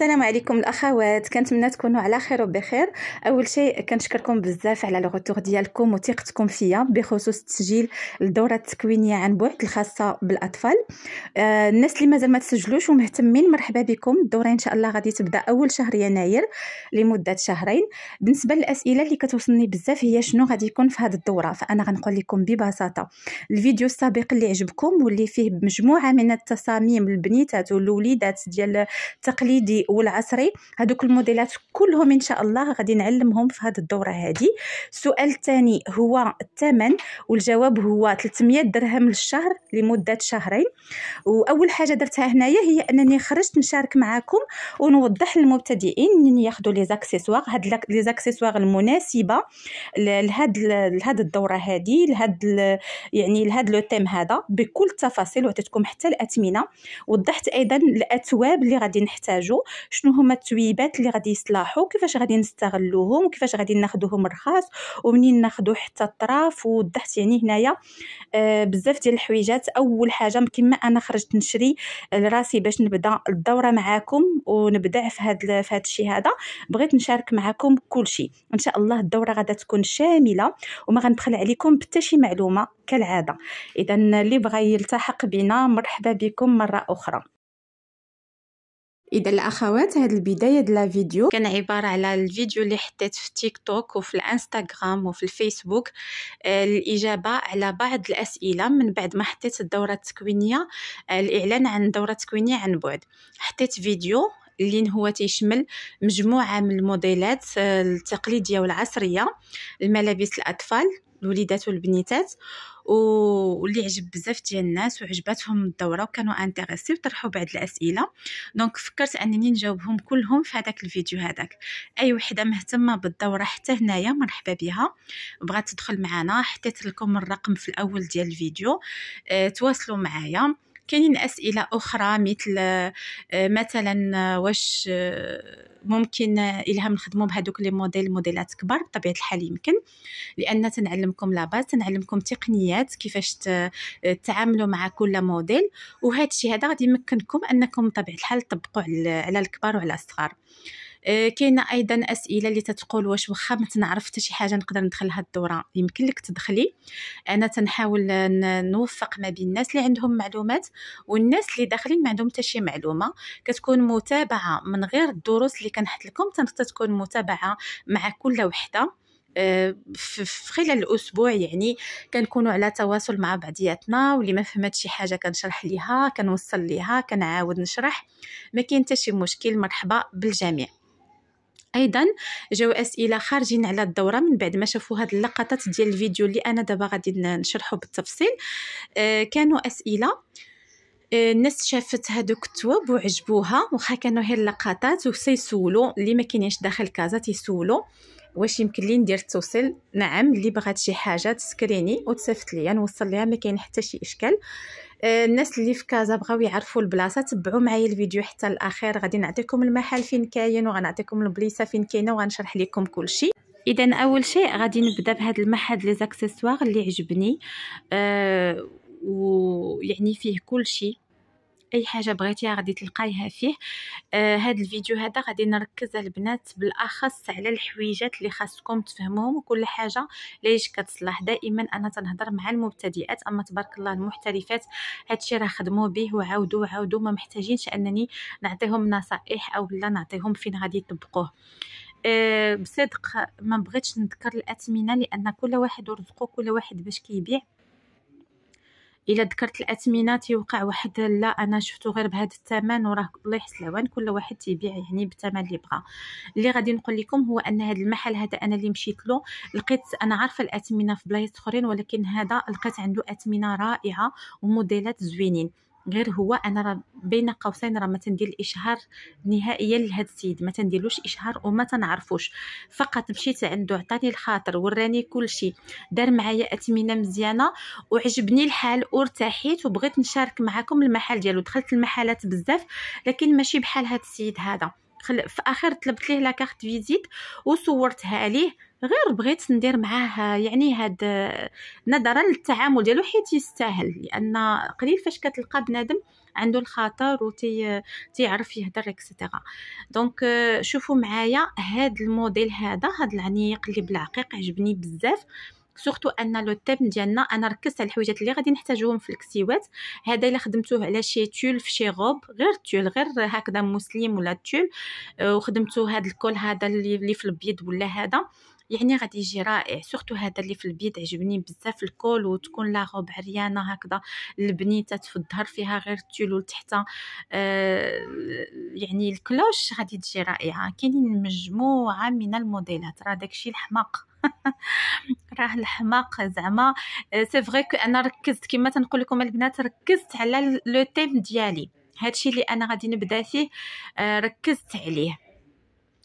السلام عليكم الاخوات كنتمنى تكونوا على خير وبخير اول شيء كنشكركم بزاف على لو غوتور ديالكم وثقتكم فيا بخصوص تسجيل الدوره التكوينيه عن بعد الخاصه بالاطفال آه الناس اللي مازال ما تسجلوش ومهتمين مرحبا بكم الدوره ان شاء الله غادي تبدا اول شهر يناير لمده شهرين بالنسبه للاسئله اللي كتوصلني بزاف هي شنو غادي يكون في هذه الدوره فانا غنقول لكم ببساطه الفيديو السابق اللي عجبكم واللي فيه مجموعه من التصاميم البنيتات والوليدات ديال تقليدي والعصري هذوك الموديلات كلهم ان شاء الله غادي نعلمهم في هذه الدوره هذه السؤال الثاني هو الثمن والجواب هو 300 درهم للشهر لمده شهرين واول حاجه درتها هنايا هي انني خرجت نشارك معكم ونوضح للمبتدئين منين ياخذوا لي زاكسيسوار هاد لي زاكسيسوار المناسبه لهاد لهاد الدوره هذه لهاد يعني لهاد لو تيم هذا بكل التفاصيل وعطيتكم حتى الاثمنه وضحت ايضا الاثواب اللي غادي نحتاجو شنو هما التويبات اللي غادي يصلحوا كيفاش غادي نستغلوهم وكيفاش غادي ناخذوهم رخاص ومنين ناخذو حتى الطراف وضحت يعني هنايا آه، بزاف ديال الحويجات اول حاجه كما انا خرجت نشري آه، لراسي باش نبدا الدوره معاكم ونبدع في هذا في هذا الشيء هذا بغيت نشارك معاكم كل شيء ان شاء الله الدوره غادا تكون شامله وما غنبخل عليكم حتى شي معلومه كالعاده اذا اللي بغى يلتحق بنا مرحبا بكم مره اخرى اذا الاخوات هاد البدايه د لا فيديو كان عباره على الفيديو اللي حطيت في تيك توك وفي الانستغرام وفي الفيسبوك آه الاجابه على بعض الاسئله من بعد ما حطيت الدوره التكوينيه آه الاعلان عن دوره تكوينيه عن بعد حطيت فيديو اللي هو تيشمل مجموعه من الموديلات آه، التقليديه والعصريه الملابس الاطفال الوليدات والبنيتات واللي عجب بزاف ديال الناس وعجباتهم الدوره وكانوا انتريسي وطرحوا بعض الاسئله دونك فكرت انني نجاوبهم كلهم في هذاك الفيديو هذاك اي وحده مهتمه بالدوره حتى هنايا مرحبا بها بغات تدخل معنا حطيت لكم الرقم في الاول ديال الفيديو اه تواصلوا معايا كاينين اسئله اخرى مثل آه، مثلا آه، واش آه، ممكن الهام نخدموا بهذوك لي موديل موديلات كبار بطبيعه الحال يمكن لان تنعلمكم لا باس تنعلمكم تقنيات كيفاش تتعاملوا مع كل موديل وهذا الشيء هذا غادي يمكنكم انكم بطبيعه الحال تطبقوا على الكبار وعلى الصغار آه، كاينه ايضا اسئله اللي تتقول واش واخا ما تنعرف حتى شي حاجه نقدر ندخل هاد الدوره يمكن لك تدخلي انا تنحاول نوفق ما بين الناس اللي عندهم معلومات والناس اللي داخلين ما عندهم حتى شي معلومه كتكون متابعه من غير الدروس اللي كنحط لكم تنقدر متابعه مع كل وحده آه، في خلال الاسبوع يعني كنكونوا على تواصل مع بعضياتنا واللي ما فهمت شي حاجه كنشرح ليها كنوصل ليها كنعاود نشرح ما كاين حتى شي مشكل مرحبا بالجميع ايضا جاو اسئله خارجين على الدوره من بعد ما شافوا هاد اللقطات ديال الفيديو اللي انا دابا غادي نشرحه بالتفصيل آه، كانوا اسئله آه، الناس شافت هادوك التواب وعجبوها واخا كانوا هي اللقطات وسيسولوا اللي ما كاينينش داخل كازا تيسولوا واش يمكن لي ندير التوصيل نعم اللي بغات شي حاجه تسكريني وتصيفط ليا نوصل ليها ما كاين حتى شي اشكال آه، الناس اللي في كازا بغاو يعرفوا البلاصه تبعوا معايا الفيديو حتى الاخير غادي نعطيكم المحل فين كاين وغنعطيكم البليصه فين كاينه وغنشرح لكم كلشي اذا اول شيء غادي نبدا بهذا المحل لي اللي عجبني أه ويعني فيه كل شيء اي حاجه بغيتيها غادي تلقايها فيه آه هاد الفيديو هذا غادي نركز البنات بالاخص على الحويجات اللي خاصكم تفهموهم وكل حاجه ليش كتصلح دائما انا تنهضر مع المبتدئات اما تبارك الله المحترفات هادشي راه خدموا به وعاودوا وعاودوا ما محتاجينش انني نعطيهم نصائح او لا نعطيهم فين غادي يطبقوه أه بصدق ما بغيتش نذكر الاثمنه لان كل واحد ورزقه كل واحد باش كيبيع كي الا ذكرت الاثمنه تيوقع واحد لا انا شفتو غير بهذا الثمن وراه الله يحسن العوان كل واحد تيبيع يعني بالثمن اللي بغا اللي غادي نقول لكم هو ان هذا المحل هذا انا اللي مشيت له لقيت انا عارفه الاثمنه في بلايص اخرين ولكن هذا لقيت عنده اثمنه رائعه وموديلات زوينين غير هو انا راه بين قوسين راه ما تندير الاشهار نهائيا لهذا السيد ما تنديرلوش اشهار وما تنعرفوش فقط مشيت عنده عطاني الخاطر وراني كل شيء دار معايا اثمنه مزيانه وعجبني الحال وارتحيت وبغيت نشارك معكم المحل ديالو دخلت المحلات بزاف لكن ماشي بحال هذا السيد هذا خل... في اخر طلبت ليه كارت فيزيت وصورتها ليه غير بغيت ندير معاه يعني هاد نظرا للتعامل ديالو حيت يستاهل لان قليل فاش كتلقى بنادم عنده الخاطر و تي... تيعرف يهضر اكسيتيرا آه، دونك شوفوا معايا هاد الموديل هذا هاد العنيق اللي بالعقيق عجبني بزاف سورتو ان لو تيم ديالنا انا ركزت على الحوايجات اللي غادي نحتاجوهم في الكسيوات هذا الا خدمتوه على شي تول في شي غوب غير تول غير هكذا مسلم ولا تول آه، وخدمتو هاد الكول هذا اللي في البيض ولا هذا يعني غادي يجي رائع سورتو هذا اللي في البيض عجبني بزاف الكول وتكون لا روب عريانه هكذا البنيته في الظهر فيها غير التول لتحت آه يعني الكلوش غادي تجي رائعه كاينين مجموعه من الموديلات راه داكشي الحماق راه الحماق زعما سي فغي كو انا ركزت كما تنقول لكم البنات ركزت على لو تيم ديالي هادشي اللي انا غادي نبدا فيه آه، ركزت عليه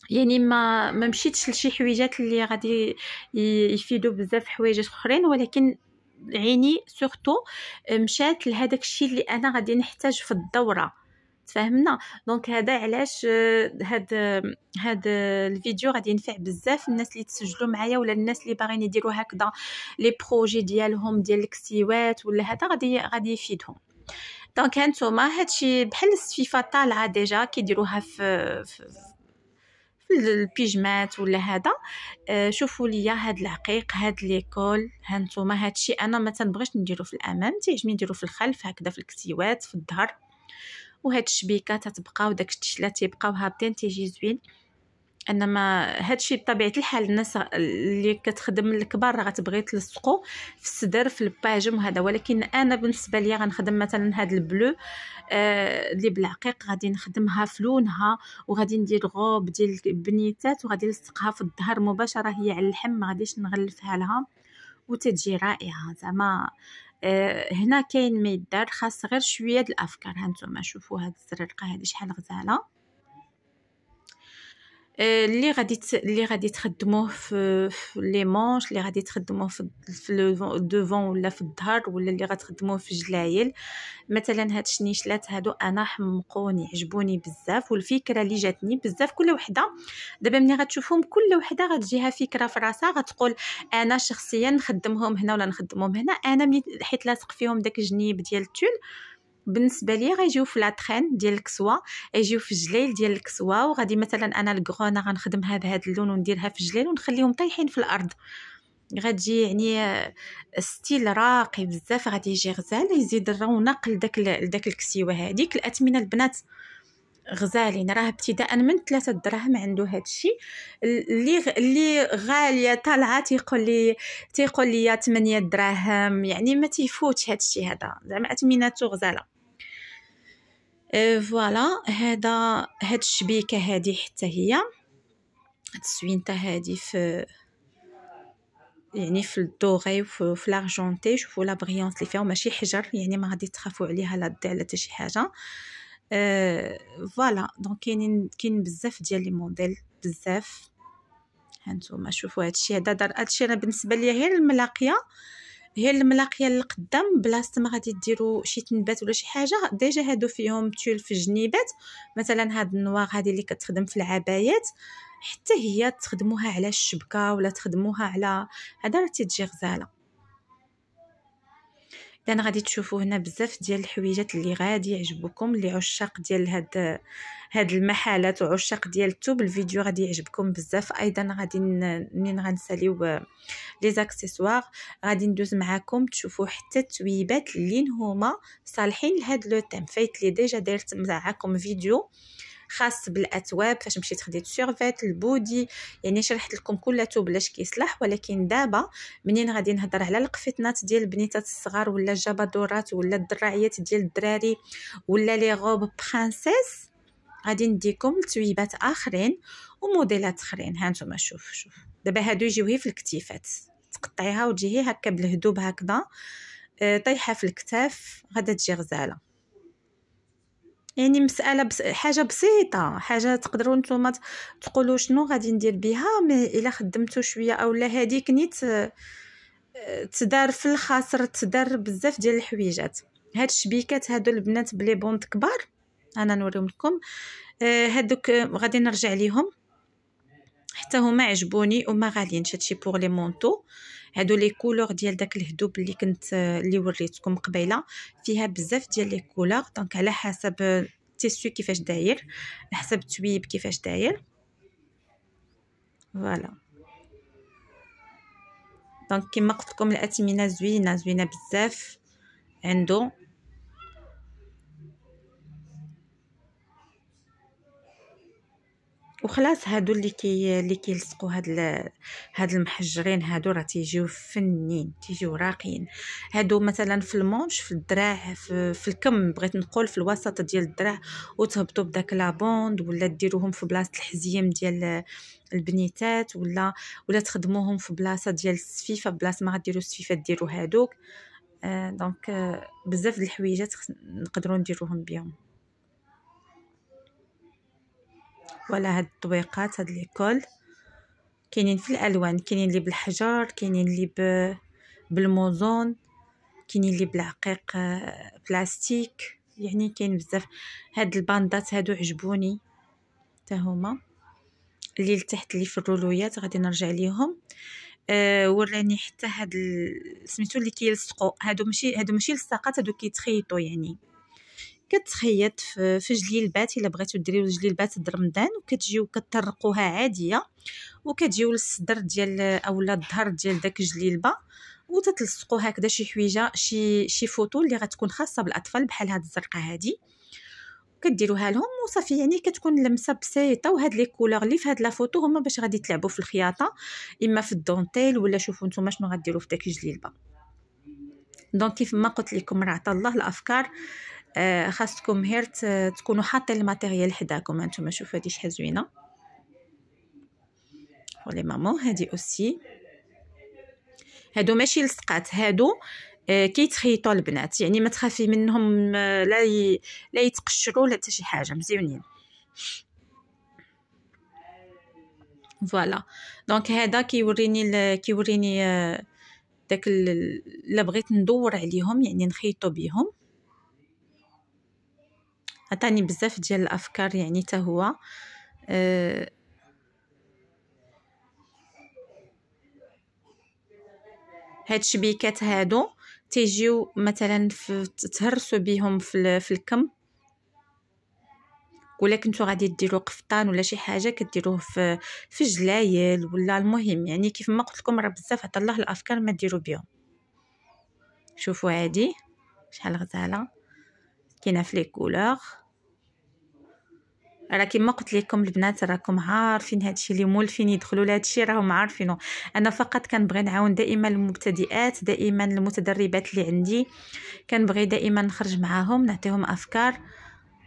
يعني ما ما مشيتش لشي حويجات اللي غادي يفيدوا بزاف حويجات اخرين ولكن عيني سورتو آه، مشات لهذاك الشيء اللي انا غادي نحتاج في الدوره تفاهمنا دونك هذا علاش آه، هاد آه، هاد آه، الفيديو غادي ينفع بزاف الناس اللي تسجلوا معايا ولا الناس اللي باغيين يديروا هكذا لي بروجي ديالهم ديال الكسيوات ولا هذا غادي غادي يفيدهم دونك هانتوما هادشي بحال السفيفه طالعه ديجا كيديروها في, في البيجمات ولا هذا آه شوفوا ليا هاد العقيق هاد ليكول هانتوما هادشي انا ما تنبغيش نديرو في الامام تيعجبني نديرو في الخلف هكذا في الكتيوات في الظهر وهاد الشبيكه تتبقى وداك التشلات تيبقاو هابطين تيجي زوين انما هادشي بطبيعه الحال الناس اللي كتخدم الكبار راه غتبغي تلصقو في الصدر في الباجم وهذا ولكن انا بالنسبه ليا غنخدم مثلا هاد البلو آه بالعقيق غادي نخدمها في لونها وغادي ندير غوب ديال البنيتات وغادي نلصقها في الظهر مباشره هي على اللحم ما غاديش نغلفها لها وتتجي رائعه زعما آه، هنا كاين ما يدار خاص غير شويه الافكار هانتوما شوفوا هاد الزرقاء هادي شحال غزاله اللي غادي اللي غادي تخدموه في, لي مونش اللي غادي تخدموه في في دوفون ولا في الظهر ولا اللي غتخدموه في الجلايل مثلا هاد الشنيشلات هادو انا حمقوني عجبوني بزاف والفكره اللي جاتني بزاف كل وحده دابا ملي غتشوفهم كل وحده غتجيها فكره في راسها غتقول انا شخصيا نخدمهم هنا ولا نخدمهم هنا انا حيت لاصق فيهم داك الجنيب ديال التول بالنسبه ليا غيجيو في لاطرين ديال الكسوه يجيو في الجليل ديال الكسوه وغادي مثلا انا الكرونه غنخدمها بهذا اللون ونديرها في الجليل ونخليهم طايحين في الارض غتجي يعني آه، ستيل راقي بزاف غادي يجي غزال يزيد الرونق لداك لداك الكسيوه هذيك الاثمنه البنات غزالين راه ابتداء من ثلاثة دراهم عنده هادشي اللي اللي غاليه طالعه تيقول لي تيقول لي 8 دراهم يعني ما تيفوتش هادشي هذا زعما اثمنته غزاله فوالا هذا هاد الشبيكه هذه حتى هي هاد السوينته هذه ف يعني في الدوغي وفي لارجونتي شوفوا لا بريونس اللي فيها ماشي حجر يعني ما غادي تخافوا عليها لا دي لا حتى شي حاجه أه فوالا دونك كاينين كاين بزاف ديال لي موديل بزاف هانتوما شوفوا هادشي هذا دار هادشي انا بالنسبه ليا غير الملاقيه هي الملاقيه للقدام بلاصه ما غادي ديروا شي تنبات ولا شي حاجه ديجا هادو فيهم تول في الجنيبات مثلا هاد النواغ هذه اللي كتخدم في العبايات حتى هي تخدموها على الشبكه ولا تخدموها على هذا راه تيجي غزاله لان غادي تشوفوا هنا بزاف ديال الحويجات اللي غادي يعجبوكم اللي عشاق ديال هاد هاد المحلات وعشاق ديال التوب الفيديو غادي يعجبكم بزاف ايضا غادي منين غنساليو لي آه، زاكسيسوار غادي ندوز معاكم تشوفوا حتى التويبات اللي هما صالحين لهاد لو تيم فايت لي ديجا دارت معاكم فيديو خاص بالاتواب فاش مشيت خديت سيرفيت البودي يعني شرحت لكم توب بلاش كيصلح ولكن دابا منين غادي نهضر على القفطنات ديال البنيتات الصغار ولا الجبادورات ولا الدراعيات ديال الدراري ولا لي غوب برانسيس غادي نديكم تويبات اخرين وموديلات اخرين هانتوما شوف شوف دابا هادو يجيو هي في الكتيفات تقطعيها وتجي هكا بالهدوب هكذا آه، طيحه في الكتاف غادا تجي غزاله يعني مساله بس حاجه بسيطه حاجه تقدروا نتوما تقولوا شنو غادي ندير بها مي الا خدمتو شويه اولا هاديك نيت آه، تدار في الخاصر تدار بزاف ديال الحويجات هاد الشبيكات هادو البنات بلي بونت كبار انا نوريهم لكم آه، هادوك غادي نرجع ليهم حتى هما عجبوني وما غاليينش هادشي بوغ لي مونطو هادو لي كولور ديال داك الهدوب اللي كنت اللي وريتكم قبيله فيها بزاف ديال لي كولور دونك على حسب التيسو آه، كيفاش داير على حسب التويب كيفاش داير فوالا دونك كما قلت لكم الاثمنه زوينه زوينه بزاف عنده وخلاص هادو اللي كي اللي كيلصقوا هاد ال... هاد المحجرين هادو راه تيجيو فنين تيجيو راقيين هادو مثلا في المونش في الدراع في, في الكم بغيت نقول في الوسط ديال الدراع وتهبطوا بداك لابوند ولا ديروهم في بلاصه الحزيم ديال البنيتات ولا ولا تخدموهم في بلاصه ديال السفيفه بلاصه ما غديروا السفيفه ديروا هادوك آه دونك آه بزاف د الحويجات نقدروا نديروهم بهم ولا هاد الطبيقات هاد ليكول كاينين في الالوان كاينين اللي بالحجر كاينين اللي ب... بالموزون كاينين اللي بالعقيق آه، بلاستيك يعني كاين بزاف هاد الباندات هادو عجبوني حتى هما اللي لتحت اللي في الرولويات غادي نرجع ليهم أه وراني حتى هاد ال... سميتو اللي كيلصقوا هادو ماشي هادو ماشي لصاقات هادو كيتخيطوا يعني كتخيط في جليلبات الا بغيتو ديريو جليلبات درمدان وكتجيو كطرقوها عاديه وكتجيو للصدر ديال اولا الظهر ديال داك الجليلبه وتتلصقوا هكذا شي حويجه شي شي فوطو اللي غتكون خاصه بالاطفال بحال هاد الزرقه هادي كديروها لهم وصافي يعني كتكون لمسه بسيطه وهاد لي كولور اللي في هاد لا فوتو هما باش غادي تلعبوا في الخياطه اما في الدونتيل ولا شوفوا نتوما شنو غديروا في داك الجليلبه دونك كيف ما قلت لكم راه الله الافكار آه، خاصكم غير تكونوا حاطين الماتيريال حداكم هانتوما شوفوا هذه شحال زوينه ولي مامون هذه اوسي هادو ماشي لصقات هادو آه، كيتخيطوا البنات يعني ما تخافي منهم آه، لا ي... لا يتقشروا لا حتى شي حاجه مزيونين فوالا دونك هذا كيوريني كيوريني داك الا بغيت ندور عليهم يعني نخيطو بيهم عطاني بزاف ديال الافكار يعني حتى هو أه هاد الشبيكات هادو تيجيو مثلا تهرسوا بيهم في, في الكم ولا كنتو غادي ديروا قفطان ولا شي حاجه كديروه في في جلايل ولا المهم يعني كيف ما قلت لكم راه بزاف عطا الله الافكار ما ديروا بهم شوفوا هادي شحال غزاله كاينه في لي كولور راه كيما قلت لكم البنات راكم عارفين هادشي اللي مولفين يدخلوا الشيء راهم عارفينه انا فقط كنبغي نعاون دائما المبتدئات دائما المتدربات اللي عندي كنبغي دائما نخرج معاهم نعطيهم افكار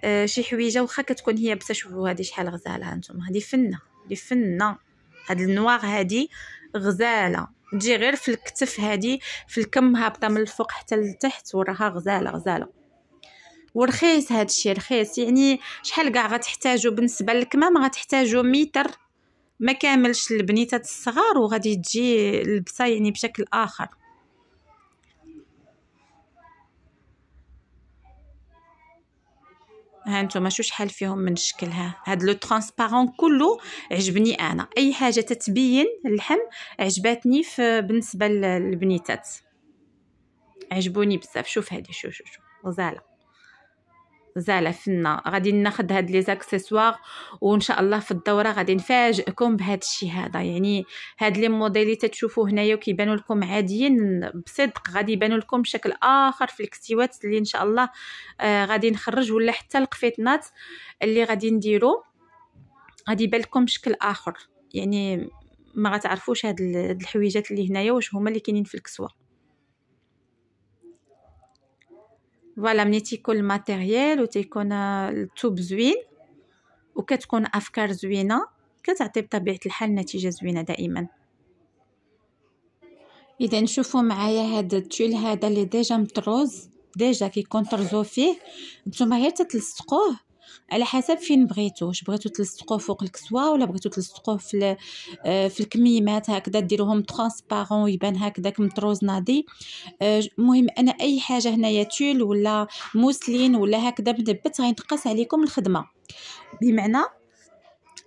أه شي حويجه واخا كتكون هي بس شوفوا هذه شحال غزاله هانتوما هذه فنه هذه فنه هاد النواغ هادي غزاله تجي غير في الكتف هادي في الكم هابطه من الفوق حتى لتحت وراها غزاله غزاله ورخيص هادشي رخيص يعني شحال كاع غتحتاجو بالنسبه للكمام غتحتاجو متر ما كاملش البنيتات الصغار وغادي تجي البسه يعني بشكل اخر ها نتوما شو شحال فيهم من شكل ها هاد لو ترانسبارون كلو عجبني انا اي حاجه تتبين اللحم عجباتني في بالنسبه للبنيتات عجبوني بزاف شوف هادي شوف شوف شوف غزاله زال فينا غادي ناخذ هاد لي زاكسيسوار وان شاء الله في الدوره غادي نفاجئكم بهاد الشيء هذا يعني هاد لي موديل اللي تتشوفوا هنايا وكيبانوا لكم عاديين بصدق غادي يبانوا لكم بشكل اخر في الكسيوات اللي ان شاء الله آه غادي نخرج ولا حتى القفيطنات اللي غادي نديرو غادي يبان لكم بشكل اخر يعني ما غتعرفوش هاد الحويجات اللي هنايا واش هما اللي كاينين في الكسوه فوالا ملي تيكون الماتيريال وتيكون التوب زوين وكتكون افكار زوينه كتعطي بطبيعه الحال نتيجه زوينه دائما اذا شوفوا معايا هذا التول هذا اللي ديجا مطروز ديجا كيكون طرزو فيه نتوما غير تتلصقوه على حسب فين بغيتو واش بغيتو تلصقوه فوق الكسوه ولا بغيتو تلصقوه في آه، في الكميمات هكذا ديروهم ترانسبارون يبان هكذا مطروز نادي المهم آه، انا اي حاجه هنايا تول ولا موسلين ولا هكذا مدبت غينتقص عليكم الخدمه بمعنى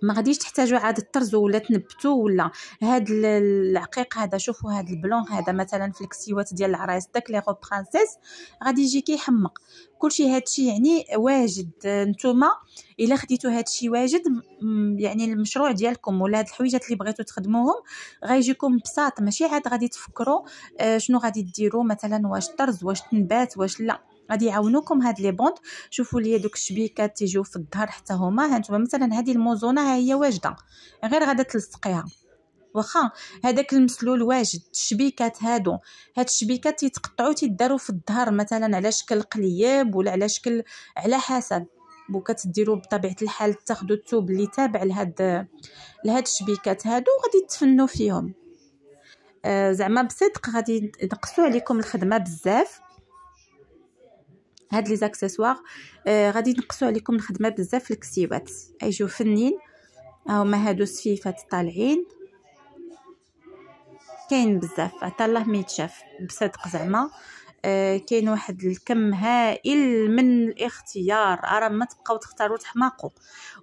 ما غاديش تحتاجوا عاد تطرزوا ولا تنبتوا ولا هاد العقيق هذا شوفوا هاد البلون هذا مثلا في الكسيوات ديال العرايس داك لي روب برانسيس غادي يجي كيحمق كلشي هادشي يعني واجد نتوما الا خديتو هادشي واجد يعني المشروع ديالكم ولا هاد الحويجات اللي بغيتو تخدموهم غيجيكم بساط ماشي عاد غادي تفكروا آه، شنو غادي ديروا مثلا واش طرز واش تنبات واش لا غادي يعاونوكم هاد لي بوند شوفوا لي دوك الشبيكات تيجيو في الظهر حتى هما هانتوما مثلا هذه الموزونه ها هي واجده غير غادا تلصقيها واخا هذاك المسلول واجد الشبيكات هادو هاد الشبيكات تيتقطعوا تيداروا في الظهر مثلا على شكل قليب ولا على شكل على حسب وكتديروا بطبيعه الحال تاخذوا الثوب اللي تابع لهاد لهاد الشبيكات هادو غادي تفنوا فيهم آه زعما بصدق غادي نقصوا عليكم الخدمه بزاف هاد لي زاكسيسوار آه غادي نقصو عليكم الخدمه بزاف الكسيوات ايجو فنين هما هادو السفيفات طالعين كاين بزاف عطا الله ما يتشاف بصدق زعما آه كاين واحد الكم هائل من الاختيار راه ما تبقاو تختاروا تحماقوا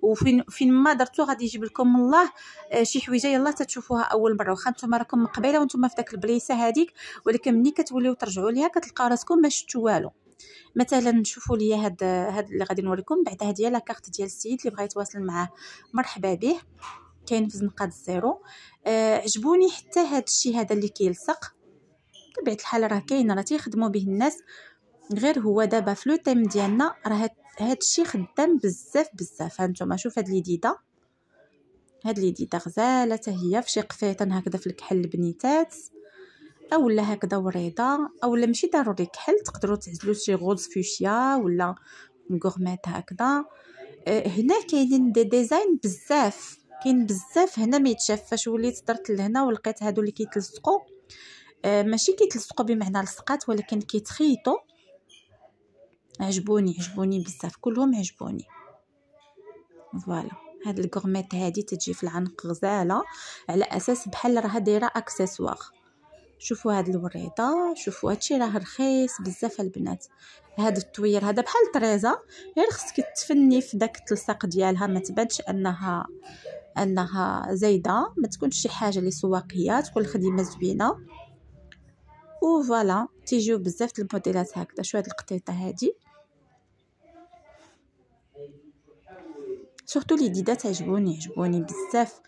وفين فين ما درتو غادي يجيب لكم الله آه شي حويجه يلا تتشوفوها اول مره واخا نتوما راكم من قبيله وانتم في داك البليسه هذيك ولكن ملي كتوليو ترجعوا ليها كتلقاو راسكم ما شفتوا والو مثلا نشوفوا ليا هاد هاد اللي غادي نوريكم بعدا هادي هي لاكارت ديال السيد اللي بغا يتواصل معاه مرحبا به كاين في زنقه الزيرو آه عجبوني حتى هاد الشيء هذا اللي كيلصق بطبيعه الحال راه كاين راه تيخدموا به الناس غير هو دابا في لو تيم ديالنا راه هاد الشيء خدام بزاف بزاف هانتوما شوف هاد ليديده هاد ليديده غزاله حتى هي فشي قفيطن هكذا في الكحل البنيتات اولا هكذا وريضه اولا ماشي ضروري كحل تقدروا تعزلوا شي غوز فوشيا ولا غورميت هكذا آه، هنا كاينين دي ديزاين بزاف كاين بزاف هنا ما يتشافش فاش وليت درت لهنا ولقيت هادو اللي كيتلصقوا آه، ماشي كيتلصقوا بمعنى لصقات ولكن كيتخيطوا عجبوني عجبوني بزاف كلهم عجبوني فوالا هاد الكورميت هادي تجي في العنق غزاله على اساس بحال راها دايره اكسسوار شوفوا هاد الوريضه شوفوا هادشي راه رخيص بزاف البنات هاد الطوير هذا بحال طريزه غير خصك تفني في داك التلصاق ديالها ما تبانش انها انها زايده ما تكونش شي حاجه اللي سواقيه تكون الخديمه زوينه فوالا تيجيو بزاف الموديلات هكذا شو هاد القطيطه هادي سورتو لي ديدات عجبوني عجبوني بزاف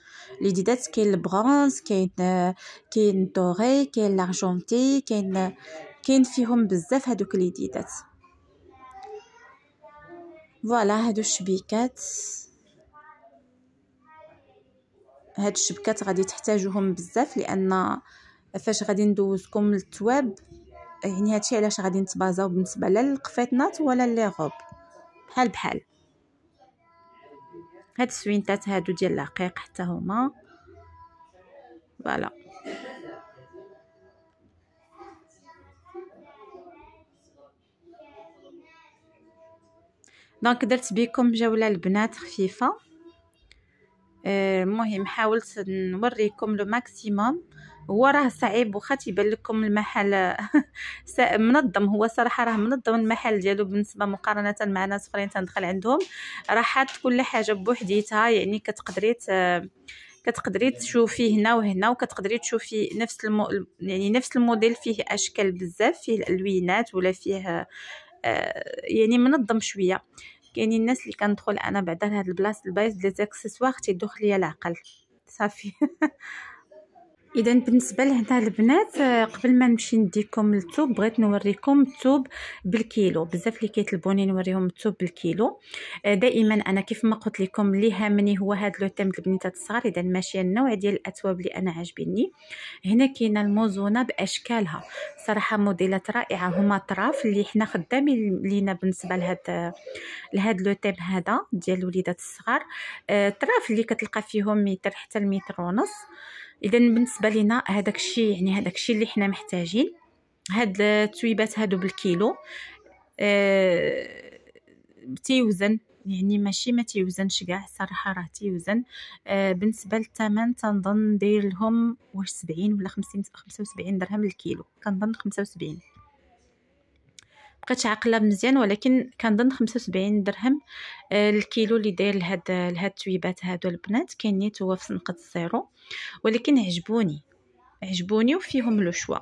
ديدات كاين البرونز كاين كاين الدوري كاين لارجونتي كاين كاين فيهم بزاف هادوك ديدات فوالا هادو الشبيكات هاد الشبكات غادي تحتاجوهم بزاف لان فاش غادي ندوزكم للتواب يعني هادشي علاش غادي نتبازاو بالنسبه لا للقفيطنات ولا لي روب بحال بحال هاد السوينتات هادو ديال العقيق حتى هما فوالا دونك درت بكم جوله البنات خفيفه آه، المهم حاولت نوريكم لو ماكسيموم هو راه صعيب واخا تيبان لكم المحل منظم هو صراحه راه منظم المحل ديالو بالنسبه مقارنه مع ناس اخرين تندخل عندهم راه حاط كل حاجه بوحديتها يعني كتقدري كتقدري تشوفي هنا وهنا وكتقدري تشوفي نفس المو يعني نفس الموديل فيه اشكال بزاف فيه الالوينات ولا فيه آه، يعني منظم شويه كاينين الناس اللي كندخل انا بعدا لهاد البلاصه البايز ديال الاكسسوار تيدوخ ليا العقل صافي اذا بالنسبه لهنا البنات آه، قبل ما نمشي نديكم للثوب بغيت نوريكم الثوب بالكيلو بزاف اللي كيطلبوني نوريهم الثوب بالكيلو آه، دائما انا كيف ما قلت لكم اللي هامني هو هذا لو تيم البنيتات الصغار اذا ماشي النوع ديال الاثواب اللي انا عاجبني هنا كاينه الموزونه باشكالها صراحه موديلات رائعه هما طراف اللي حنا خدامين لينا بالنسبه لهاد آه، لهاد لو تيم هذا ديال الوليدات الصغار طراف اللي كتلقى فيهم متر حتى المتر ونص اذا بالنسبه لينا هذاك الشيء يعني هذاك الشيء اللي حنا محتاجين هاد التويبات هادو بالكيلو أه تيوزن يعني ماشي ما تيوزنش كاع صراحه راه تيوزن آه بالنسبه للثمن تنظن داير لهم واش 70 ولا 50 75 درهم الكيلو كنظن 75 بقيت عاقله مزيان ولكن كنظن 75 درهم آه الكيلو اللي داير لهاد لهاد التويبات هادو البنات كاين نيت هو في سنقه الزيرو ولكن عجبوني عجبوني وفيهم لو شوا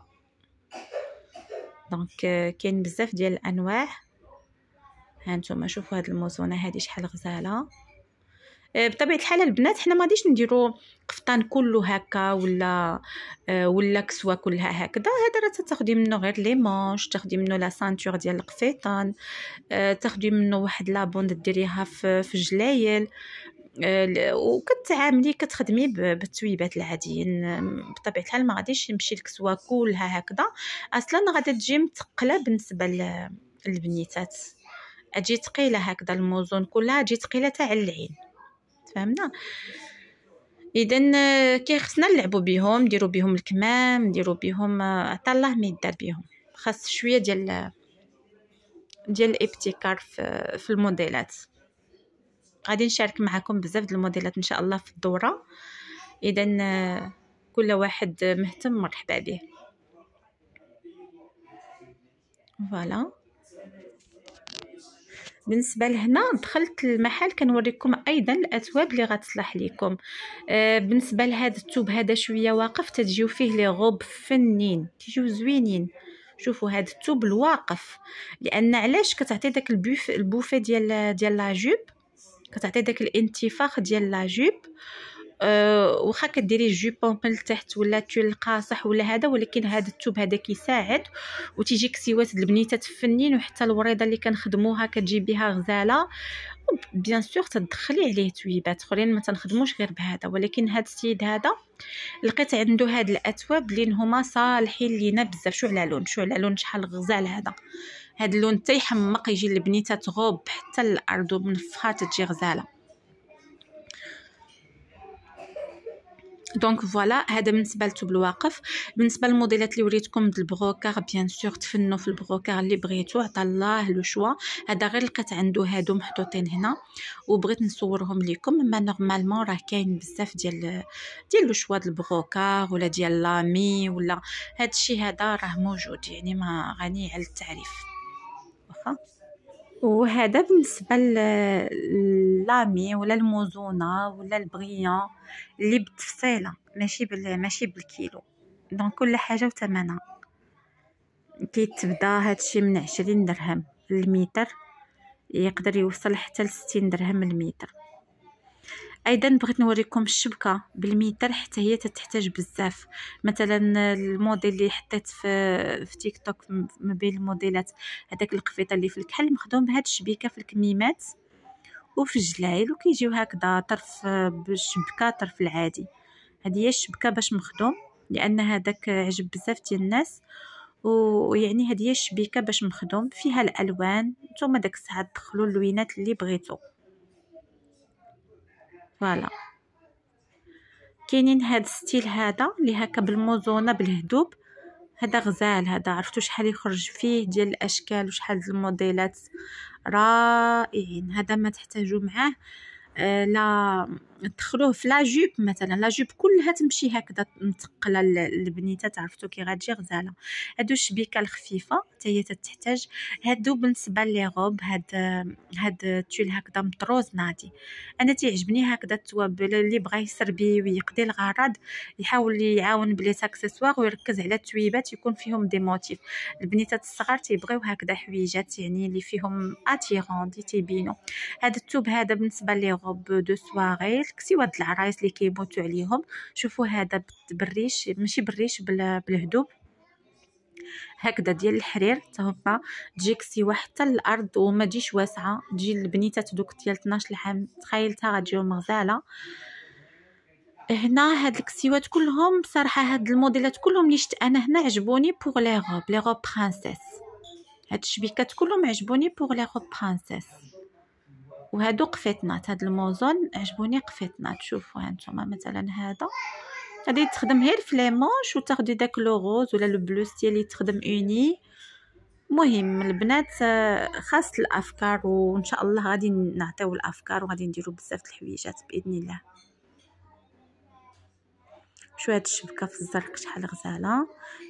دونك euh, كاين بزاف ديال الانواع هانتوما شوفوا هاد الموزونه هادي شحال غزاله آه، بطبيعه الحال البنات حنا ما غاديش نديرو قفطان كله هكا ولا آه، ولا كسوه كلها هكذا هذا راه تاخدي منه غير لي مونش تاخدي منه لا سانتور ديال القفيطان آه، تاخدي منه واحد لابوند ديريها في الجلايل آه، وكتعاملي كتخدمي بالتويبات العاديين بطبيعه الحال ما غاديش نمشي الكسوه كلها هكذا اصلا غادي تجي متقله بالنسبه للبنيتات تجي ثقيله هكذا الموزون كلها تجي ثقيله تاع العين فهمنا اذا آه، خصنا نلعبوا بهم نديروا بهم الكمام نديروا بهم آه، حتى الله ما يدار بهم خاص شويه ديال ديال الابتكار في الموديلات غادي نشارك معكم بزاف د الموديلات ان شاء الله في الدوره اذا آه، كل واحد آه، مهتم مرحبا به فوالا بالنسبه لهنا دخلت المحل كنوريكم ايضا الاثواب اللي غتصلح لكم آه بالنسبه لهذا الثوب هذا شويه واقف تجيو فيه لي غوب فنين تجيو زوينين شوفوا هذا الثوب الواقف لان علاش كتعطي داك البوف ديال ديال لا جوب كتعطي داك الانتفاخ ديال لا جوب آه، واخا كديري جوبون من التحت ولا تول قاصح ولا هذا ولكن هذا التوب هذا كيساعد وتيجيك سيوات البنيتات فنين وحتى الوريضه اللي كنخدموها كتجي بها غزاله بيان سور تدخلي عليه تويبات اخرين ما تنخدموش غير بهذا ولكن هذا السيد هذا لقيت عنده هاد الاتواب اللي هما صالحين لينا بزاف شو على لون شو على لون شحال غزال هذا هاد اللون تيحمق يجي البنيته تغوب حتى الارض ومنفخات تجي غزاله دونك فوالا هذا بالنسبه لتوب الواقف بالنسبه للموديلات اللي وريتكم البروكار بيان سور تفنوا في البروكار اللي بغيتو عطا الله لو شوا هذا غير لقيت عنده هادو محطوطين هنا وبغيت نصورهم لكم ما نورمالمون راه كاين بزاف ديال ديال لو شوا ديال البروكار ولا ديال لامي ولا هادشي هذا راه موجود يعني ما غني على التعريف واخا وهذا بالنسبه للامي ولا الموزونه ولا البغيان اللي بالتفصيله ماشي بال ماشي بالكيلو دونك كل حاجه وثمنها كيتبدا هادشي من عشرين درهم المتر يقدر يوصل حتى لستين درهم المتر ايضا بغيت نوريكم الشبكه بالميتر حتى هي تحتاج بزاف مثلا الموديل اللي حطيت في في تيك توك ما بين الموديلات هذاك القفيطه اللي في الكحل مخدوم بهاد الشبيكه في الكميمات وفي الجلايل وكيجيو هكذا طرف بالشبكه طرف العادي هذه هي الشبكه باش مخدوم لان هذاك عجب بزاف ديال الناس ويعني هذه هي الشبيكه باش مخدوم فيها الالوان نتوما داك الساعه تدخلوا اللوينات اللي بغيتو فوالا كاينين هاد ستيل هذا اللي هكا بالموزونه بالهدوب هذا غزال هذا عرفتو شحال يخرج فيه ديال الاشكال وشحال الموديلات رائعين هذا ما تحتاجوا معاه آه لا تدخلوه في لاجوب مثلا لاجوب كلها تمشي هكذا متقله البنيته تعرفتو كي غاتجي غزاله هادو الشبيكه الخفيفه حتى هي تحتاج هادو بالنسبه لي غوب هاد هاد تول هكذا مطروز نادي انا تيعجبني هكذا التوابل اللي بغا يسربي ويقضي الغرض يحاول يعاون بلي اكسسوار ويركز على التويبات يكون فيهم دي موتيف البنيتات الصغار تيبغيو هكذا حويجات يعني اللي فيهم اتيرون تيبينو هاد التوب هذا بالنسبه لي غوب دو سواري العرايس كسيو هاد العرايس اللي كيموتوا عليهم شوفوا هذا بالريش ماشي بالريش بالهدوب هكذا ديال الحرير تهما تجي كسيوه حتى الارض وما تجيش واسعه تجي البنيتات دوك ديال 12 عام تخيلتها غتجيو مغزاله هنا هاد الكسيوات كلهم بصراحه هاد الموديلات كلهم اللي شفت انا هنا عجبوني بوغ لي غوب لي غوب برانسيس هاد الشبيكات كلهم عجبوني بوغ لي غوب برانسيس وهادو قفيطنات هاد الموزون عجبوني قفيطنات شوفوا هانتوما مثلا هذا غادي تخدم غير في لي مونش وتاخدي داك لو غوز ولا لو بلو اللي تخدم اوني مهم البنات آه، خاص الافكار وان شاء الله غادي نعطيو الافكار وغادي نديرو بزاف د الحويجات باذن الله شويه هاد الشبكه في الزرق شحال غزاله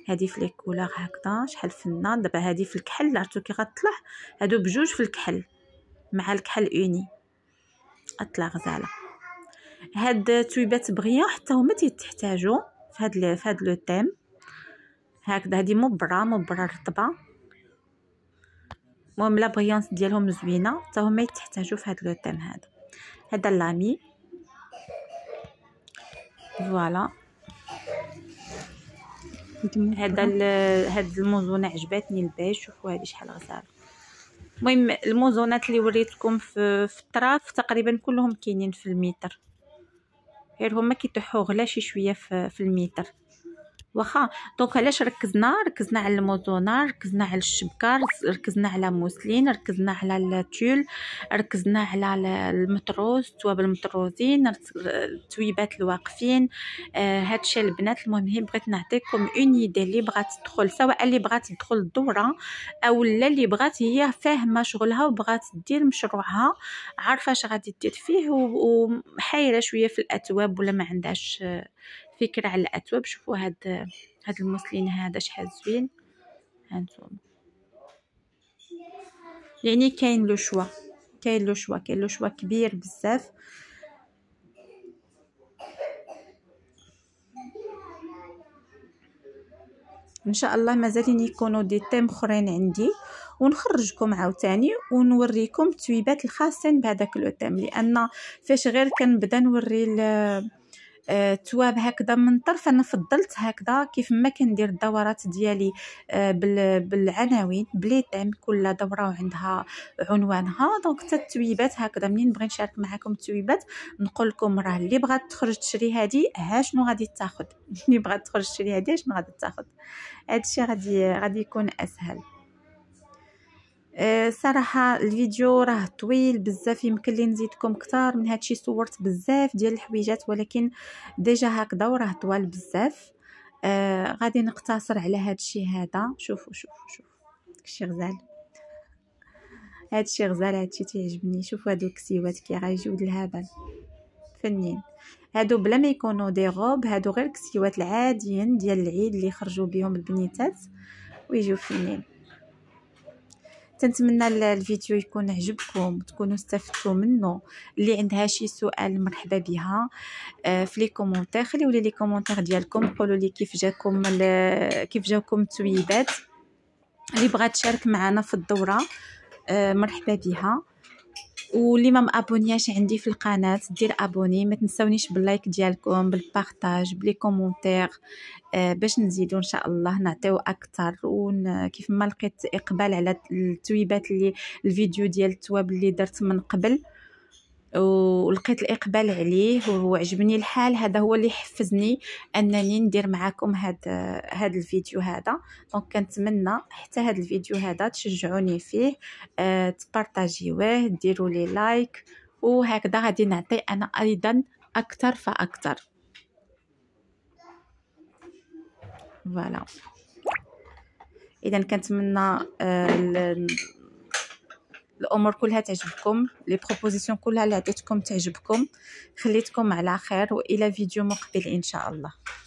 هادي في لي كولور هكذا شحال فنان دابا هادي في الكحل عرفتو كي غتطلع هادو بجوج في الكحل مع الكحل اوني اطلع غزاله هاد تويبات بغيا حتى هما تيتحتاجو في هاد في هاد لو تيم هكذا هادي مبره مبره رطبه المهم لا بريونس ديالهم زوينه حتى هما يتحتاجو في هاد لو تيم هذا هذا لامي فوالا هذا هاد الموزونه عجباتني البيج شوفوا هادي شحال غزاله المهم الموزونات اللي وريتكم في, في الطراف تقريبا كلهم كاينين في المتر غير هما كيطيحوا غلا شي شويه في, في المتر واخا دونك علاش ركزنا ركزنا على الموزونا ركزنا على الشبكه ركزنا على موسلين ركزنا على التول ركزنا على المطروز التواب المطروزين التويبات الواقفين آه هادشي البنات المهم هي بغيت نعطيكم اون ايدي اللي بغات تدخل سواء اللي بغات تدخل الدوره او لا اللي بغات هي فاهمه شغلها وبغات دير مشروعها عارفه اش غادي دير فيه وحايره شويه في الاتواب ولا ما عندهاش فكره على الاثواب شوفوا هاد هاد المسلين هذا شحال زوين هانتوما يعني كاين لو شوا كاين لو شوا كاين لو شوا كبير بزاف ان شاء الله مازالين يكونوا دي تيم اخرين عندي ونخرجكم عاوتاني ونوريكم التويبات الخاصين بهذاك لو تيم لان فاش غير كنبدا نوري التواب آه، هكذا من طرف انا فضلت هكذا كيف ما كندير الدورات ديالي آه، بالعناوين بلي تام كل دوره عندها عنوانها دونك حتى التويبات هكذا منين نبغي نشارك معكم التويبات نقول لكم راه اللي بغات تخرج تشري هذه ها شنو غادي تاخذ اللي بغات تخرج تشري هذه شنو غادي تاخذ هادشي غادي غادي يكون اسهل آه، صراحه الفيديو راه طويل بزاف يمكن لي نزيدكم كثار من هادشي صورت بزاف ديال الحويجات ولكن ديجا هكذا وراه طوال بزاف آه غادي نقتصر على هادشي هذا شوفوا شوفوا شوفوا داكشي غزال هادشي غزال هادشي تيعجبني شوفوا هادو الكسيوات كي غايجيو الهبل فنين هادو بلا ما يكونوا دي غوب هادو غير كسيوات العاديين ديال العيد اللي خرجوا بهم البنيتات ويجيو فنين تنتمنى الفيديو يكون عجبكم تكونوا استفدتوا منه اللي عندها شي سؤال مرحبا بها آه، في لي كومونتير خليو لي كومونتير ديالكم قولوا لي كيف جاكم كيف جاكم التويبات اللي بغات تشارك معنا في الدوره آه، مرحبا بها واللي ما مابونياش عندي في القناه دير ابوني ما تنساونيش باللايك ديالكم بالبارطاج بلي كومونتير آه، باش نزيدو ان شاء الله نعطيو اكثر وكيف ما لقيت اقبال على التويبات اللي الفيديو ديال التواب اللي درت من قبل ولقيت الاقبال عليه وعجبني الحال هذا هو اللي حفزني انني ندير معكم هاد هاد الفيديو هذا دونك كنتمنى حتى هاد الفيديو هذا تشجعوني فيه أه تبارطاجيوه ديروا لي لايك وهكذا غادي نعطي انا ايضا اكثر فاكثر فوالا اذا كنتمنى أه الامور كلها تعجبكم لي بروبوزيسيون كلها اللي عطيتكم تعجبكم خليتكم على خير والى فيديو مقبل ان شاء الله